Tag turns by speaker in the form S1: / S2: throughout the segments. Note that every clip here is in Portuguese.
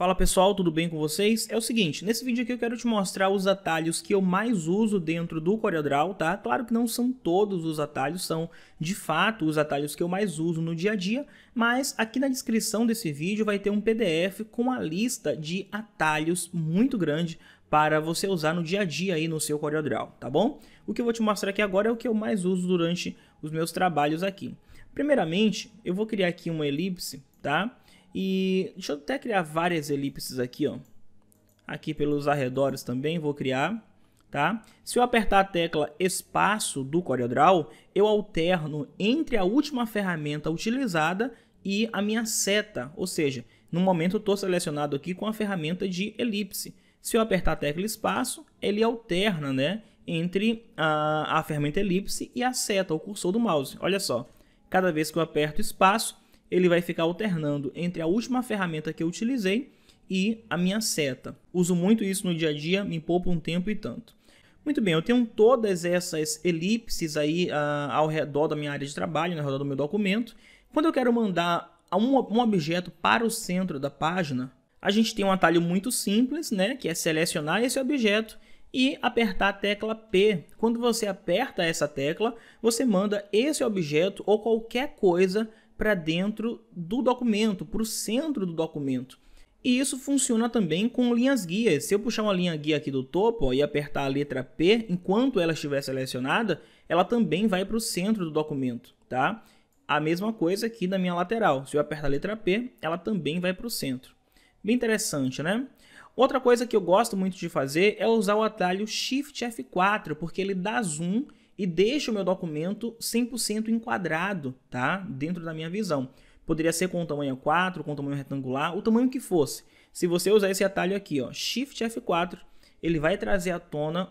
S1: Fala pessoal, tudo bem com vocês? É o seguinte, nesse vídeo aqui eu quero te mostrar os atalhos que eu mais uso dentro do CorelDRAW, tá? Claro que não são todos os atalhos, são de fato os atalhos que eu mais uso no dia a dia, mas aqui na descrição desse vídeo vai ter um PDF com a lista de atalhos muito grande para você usar no dia a dia aí no seu CorelDRAW, tá bom? O que eu vou te mostrar aqui agora é o que eu mais uso durante os meus trabalhos aqui. Primeiramente, eu vou criar aqui uma elipse, Tá? E deixa eu até criar várias elipses aqui, ó. Aqui pelos arredores também vou criar, tá? Se eu apertar a tecla espaço do CorelDRAW, eu alterno entre a última ferramenta utilizada e a minha seta, ou seja, no momento eu estou selecionado aqui com a ferramenta de elipse. Se eu apertar a tecla espaço, ele alterna né, entre a, a ferramenta elipse e a seta, o cursor do mouse. Olha só, cada vez que eu aperto espaço, ele vai ficar alternando entre a última ferramenta que eu utilizei e a minha seta. Uso muito isso no dia a dia, me poupa um tempo e tanto. Muito bem, eu tenho todas essas elipses aí uh, ao redor da minha área de trabalho, né, ao redor do meu documento. Quando eu quero mandar um, um objeto para o centro da página, a gente tem um atalho muito simples, né, que é selecionar esse objeto e apertar a tecla P. Quando você aperta essa tecla, você manda esse objeto ou qualquer coisa para dentro do documento, para o centro do documento. E isso funciona também com linhas guias. Se eu puxar uma linha guia aqui do topo ó, e apertar a letra P, enquanto ela estiver selecionada, ela também vai para o centro do documento, tá? A mesma coisa aqui na minha lateral. Se eu apertar a letra P, ela também vai para o centro. Bem interessante, né? Outra coisa que eu gosto muito de fazer é usar o atalho Shift F4, porque ele dá zoom e deixo o meu documento 100% enquadrado, tá? Dentro da minha visão. Poderia ser com tamanho 4, com tamanho retangular, o tamanho que fosse. Se você usar esse atalho aqui, ó, Shift F4, ele vai trazer à tona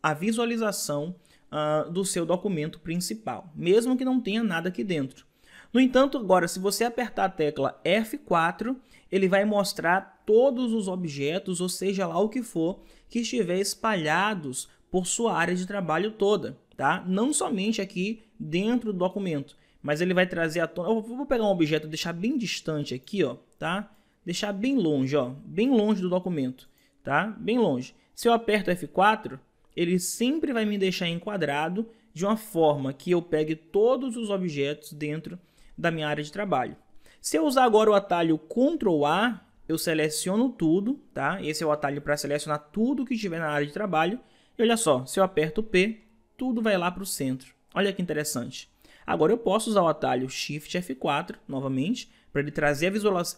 S1: a visualização uh, do seu documento principal, mesmo que não tenha nada aqui dentro. No entanto, agora, se você apertar a tecla F4, ele vai mostrar todos os objetos, ou seja lá o que for, que estiver espalhados por sua área de trabalho toda tá? Não somente aqui dentro do documento, mas ele vai trazer à tona. Eu vou pegar um objeto, deixar bem distante aqui, ó, tá? Deixar bem longe, ó, bem longe do documento, tá? Bem longe. Se eu aperto F4, ele sempre vai me deixar enquadrado de uma forma que eu pegue todos os objetos dentro da minha área de trabalho. Se eu usar agora o atalho Ctrl A, eu seleciono tudo, tá? Esse é o atalho para selecionar tudo que tiver na área de trabalho. E olha só, se eu aperto P, tudo vai lá para o centro. Olha que interessante. Agora eu posso usar o atalho Shift F4 novamente para ele trazer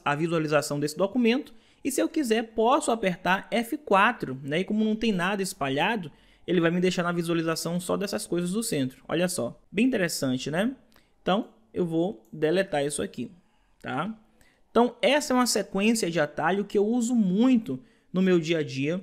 S1: a, visualização desse documento e se eu quiser posso apertar F4, né? E como não tem nada espalhado, ele vai me deixar na visualização só dessas coisas do centro. Olha só, bem interessante, né? Então eu vou deletar isso aqui, tá? Então essa é uma sequência de atalho que eu uso muito no meu dia a dia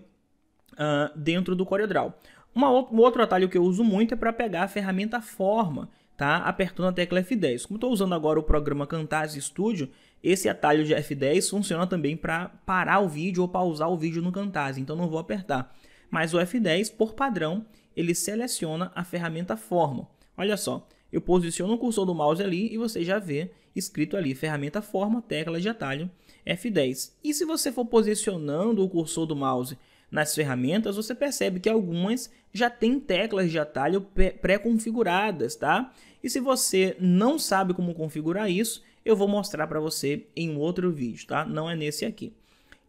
S1: uh, dentro do CorelDRAW. Uma, um outro atalho que eu uso muito é para pegar a ferramenta forma, tá? Apertando a tecla F10. Como estou usando agora o programa Cantase Studio, esse atalho de F10 funciona também para parar o vídeo ou pausar o vídeo no Cantase, então não vou apertar. Mas o F10, por padrão, ele seleciona a ferramenta forma. Olha só, eu posiciono o cursor do mouse ali e você já vê escrito ali ferramenta forma, tecla de atalho F10. E se você for posicionando o cursor do mouse nas ferramentas, você percebe que algumas já têm teclas de atalho pré-configuradas, tá? E se você não sabe como configurar isso, eu vou mostrar para você em outro vídeo, tá? Não é nesse aqui.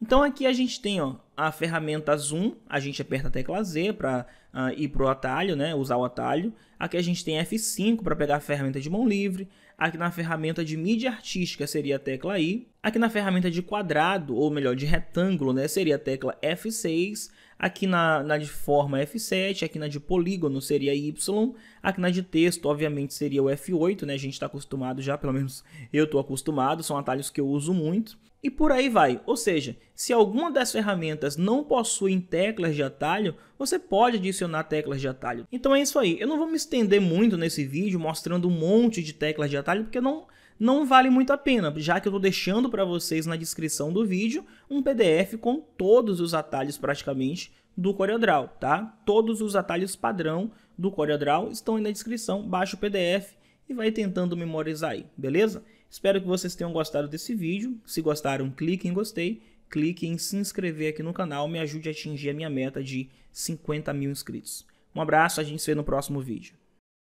S1: Então aqui a gente tem ó, a ferramenta Zoom, a gente aperta a tecla Z para uh, ah, ir para o atalho, né? usar o atalho. Aqui a gente tem F5 para pegar a ferramenta de mão livre. Aqui na ferramenta de mídia artística seria a tecla I. Aqui na ferramenta de quadrado, ou melhor, de retângulo, né? seria a tecla F6. Aqui na, na de forma F7, aqui na de polígono seria Y. Aqui na de texto, obviamente, seria o F8, né? A gente está acostumado já, pelo menos eu estou acostumado, são atalhos que eu uso muito. E por aí vai. Ou seja, se alguma das ferramentas não possuem teclas de atalho, você pode adicionar teclas de atalho. Então é isso aí. Eu não vou me estender muito nesse vídeo mostrando um monte de teclas de atalho, porque não, não vale muito a pena, já que eu estou deixando para vocês na descrição do vídeo um PDF com todos os atalhos praticamente do CorelDRAW, tá? Todos os atalhos padrão do CorelDRAW estão aí na descrição, baixa o PDF e vai tentando memorizar aí, beleza? Espero que vocês tenham gostado desse vídeo, se gostaram clique em gostei clique em se inscrever aqui no canal, me ajude a atingir a minha meta de 50 mil inscritos. Um abraço, a gente se vê no próximo vídeo.